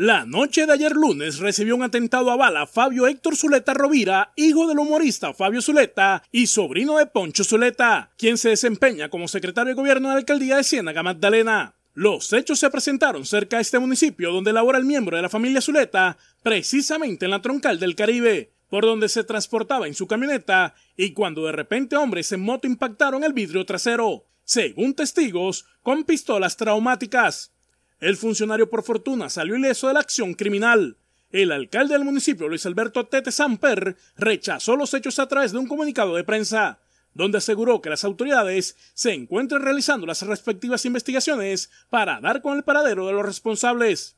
La noche de ayer lunes recibió un atentado a bala Fabio Héctor Zuleta Rovira, hijo del humorista Fabio Zuleta y sobrino de Poncho Zuleta, quien se desempeña como secretario de gobierno de la alcaldía de Ciénaga Magdalena. Los hechos se presentaron cerca de este municipio donde labora el miembro de la familia Zuleta, precisamente en la troncal del Caribe, por donde se transportaba en su camioneta y cuando de repente hombres en moto impactaron el vidrio trasero, según testigos, con pistolas traumáticas. El funcionario, por fortuna, salió ileso de la acción criminal. El alcalde del municipio, Luis Alberto Tete Samper, rechazó los hechos a través de un comunicado de prensa, donde aseguró que las autoridades se encuentran realizando las respectivas investigaciones para dar con el paradero de los responsables.